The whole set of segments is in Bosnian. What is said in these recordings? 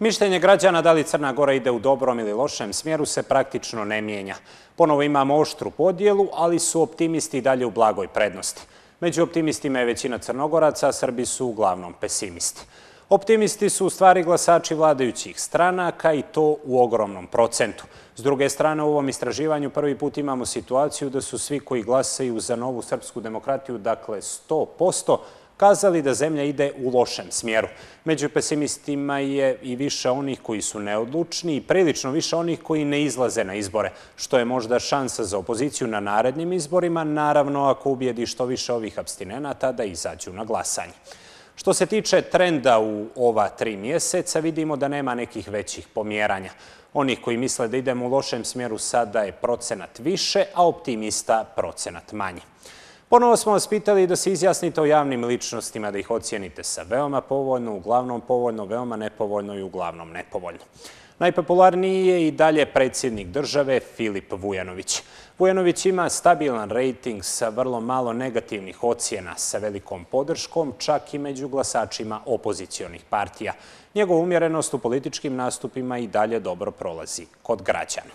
Mišljenje građana da li Crna Gora ide u dobrom ili lošem smjeru se praktično ne mijenja. Ponovo imamo oštru podijelu, ali su optimisti i dalje u blagoj prednosti. Među optimistima je većina Crnogoraca, a Srbi su uglavnom pesimisti. Optimisti su u stvari glasači vladajućih stranaka i to u ogromnom procentu. S druge strane, u ovom istraživanju prvi put imamo situaciju da su svi koji glasaju za novu srpsku demokratiju, dakle 100%, kazali da zemlja ide u lošem smjeru. Među pesimistima je i više onih koji su neodlučni i prilično više onih koji ne izlaze na izbore, što je možda šansa za opoziciju na narednim izborima, naravno ako ubijedi što više ovih abstinenata da izađu na glasanje. Što se tiče trenda u ova tri mjeseca, vidimo da nema nekih većih pomjeranja. Onih koji misle da idemo u lošem smjeru sada je procenat više, a optimista procenat manji. Ponovo smo vas pitali da se izjasnite o javnim ličnostima, da ih ocijenite sa veoma povoljno, uglavnom povoljno, veoma nepovoljno i uglavnom nepovoljno. Najpopularniji je i dalje predsjednik države Filip Vujanović. Vujanović ima stabilan rejting sa vrlo malo negativnih ocijena, sa velikom podrškom, čak i među glasačima opozicijonih partija. Njegov umjerenost u političkim nastupima i dalje dobro prolazi kod građana.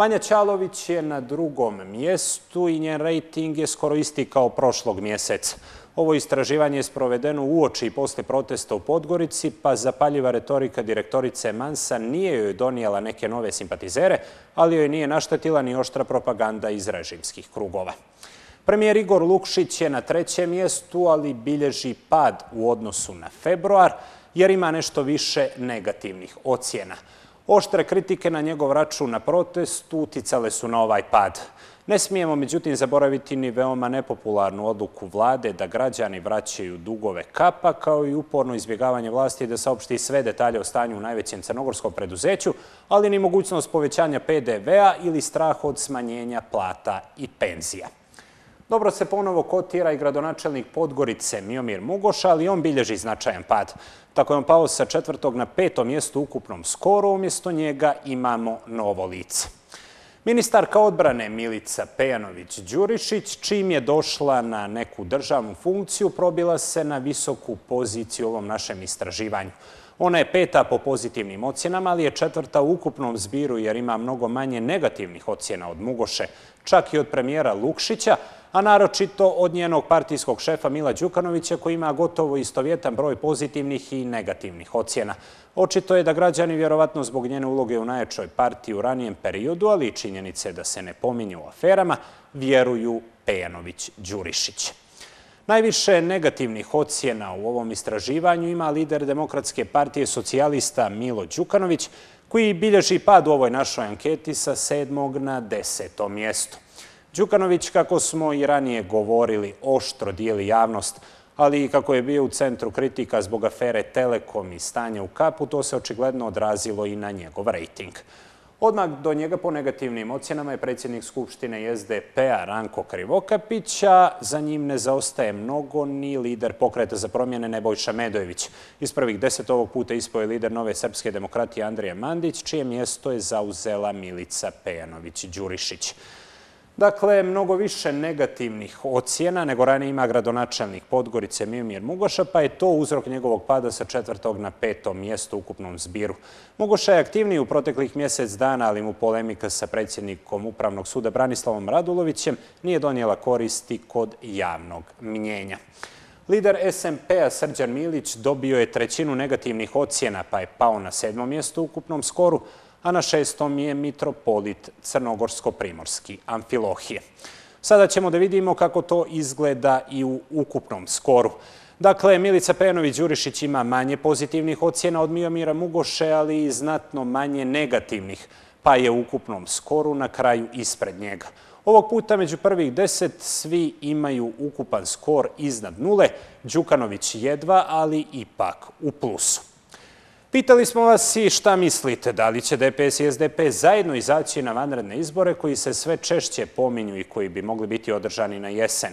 Vanja Ćalović je na drugom mjestu i njen rejting je skoro isti kao prošlog mjeseca. Ovo istraživanje je sprovedeno uoči i posle protesta u Podgorici, pa zapaljiva retorika direktorice Mansa nije joj donijela neke nove simpatizere, ali joj nije naštatila ni oštra propaganda iz režimskih krugova. Premijer Igor Lukšić je na trećem mjestu, ali bilježi pad u odnosu na februar, jer ima nešto više negativnih ocjena. Oštre kritike na njegov račun na protestu uticale su na ovaj pad. Ne smijemo, međutim, zaboraviti ni veoma nepopularnu odluku vlade da građani vraćaju dugove kapa, kao i uporno izbjegavanje vlasti da saopšti sve detalje o stanju u najvećem crnogorskom preduzeću, ali ni mogućnost povećanja PDV-a ili strah od smanjenja plata i penzija. Dobro se ponovo kotira i gradonačelnik Podgorice Mijomir Mugoša, ali on bilježi značajan pad. Tako je on pao sa četvrtog na petom mjestu ukupnom skoru, umjesto njega imamo novo lice. Ministarka odbrane Milica Pejanović-Đurišić, čim je došla na neku državnu funkciju, probila se na visoku poziciju u ovom našem istraživanju. Ona je peta po pozitivnim ocjenama, ali je četvrta u ukupnom zbiru jer ima mnogo manje negativnih ocjena od Mugoše, čak i od premijera Lukšića, a naročito od njenog partijskog šefa Mila Đukanovića koji ima gotovo istovjetan broj pozitivnih i negativnih ocjena. Očito je da građani vjerovatno zbog njene uloge u najjačoj partiji u ranijem periodu, ali i činjenice da se ne pominju u aferama, vjeruju Pejanović-Đurišić. Najviše negativnih ocjena u ovom istraživanju ima lider Demokratske partije socijalista Milo Đukanović, koji bilježi pad u ovoj našoj anketi sa sedmog na deseto mjesto. Đukanović, kako smo i ranije govorili, oštro dijeli javnost, ali i kako je bio u centru kritika zbog afere Telekom i stanja u kapu, to se očigledno odrazilo i na njegov rejting. Odmah do njega po negativnim ocjenama je predsjednik Skupštine SDP-a Ranko Krivokapića. Za njim ne zaostaje mnogo ni lider pokreta za promjene Nebojša Medojević. Iz prvih deset ovog puta ispoje lider Nove srpske demokratije Andrija Mandić, čije mjesto je zauzela Milica Pejanović-Đurišić. Dakle, mnogo više negativnih ocijena nego ranije ima gradonačelnik Podgorice Mimir Mugoša, pa je to uzrok njegovog pada sa četvrtog na petom mjestu u ukupnom zbiru. Mugoša je aktivniji u proteklih mjesec dana, ali mu polemika sa predsjednikom Upravnog suda Branislavom Radulovićem nije donijela koristi kod javnog mnjenja. Lider SMP-a Srđan Milić dobio je trećinu negativnih ocijena, pa je pao na sedmom mjestu u ukupnom skoru, a na šestom je mitropolit crnogorsko-primorski Amfilohije. Sada ćemo da vidimo kako to izgleda i u ukupnom skoru. Dakle, Milica Penović-Đurišić ima manje pozitivnih ocjena od Mijomira Mugoše, ali i znatno manje negativnih, pa je u ukupnom skoru na kraju ispred njega. Ovog puta među prvih deset svi imaju ukupan skor iznad nule, Đukanović jedva, ali ipak u plusu. Pitali smo vas i šta mislite, da li će DPS e i SDP zajedno izaći na vanredne izbore koji se sve češće pominju i koji bi mogli biti održani na jesen.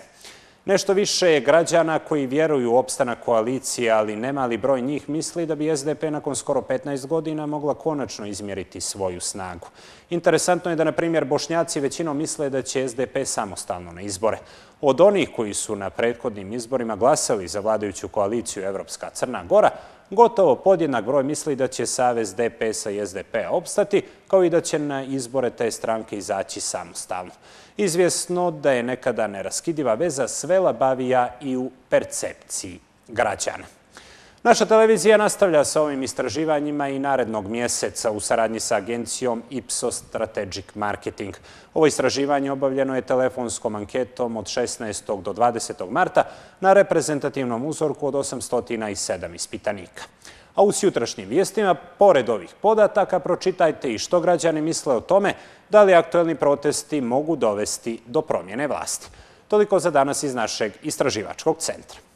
Nešto više je građana koji vjeruju u opstana koalicije, ali nemali broj njih misli da bi SDP nakon skoro 15 godina mogla konačno izmjeriti svoju snagu. Interesantno je da, na primjer, bošnjaci većinom misle da će SDP samostalno na izbore. Od onih koji su na prethodnim izborima glasali za vladajuću koaliciju Evropska Crna Gora, gotovo podjednak broj misli da će Savez DPS-a i SDP opstati, kao i da će na izbore te stranke izaći samostalno. Izvjesno da je nekada neraskidiva veza svela bavija i u percepciji građana. Naša televizija nastavlja sa ovim istraživanjima i narednog mjeseca u saradnji sa agencijom Ipsos Strategic Marketing. Ovo istraživanje obavljeno je telefonskom anketom od 16. do 20. marta na reprezentativnom uzorku od 807 ispitanika. A u sjutrašnjim vijestima, pored ovih podataka, pročitajte i što građani misle o tome da li aktuelni protesti mogu dovesti do promjene vlasti. Toliko za danas iz našeg istraživačkog centra.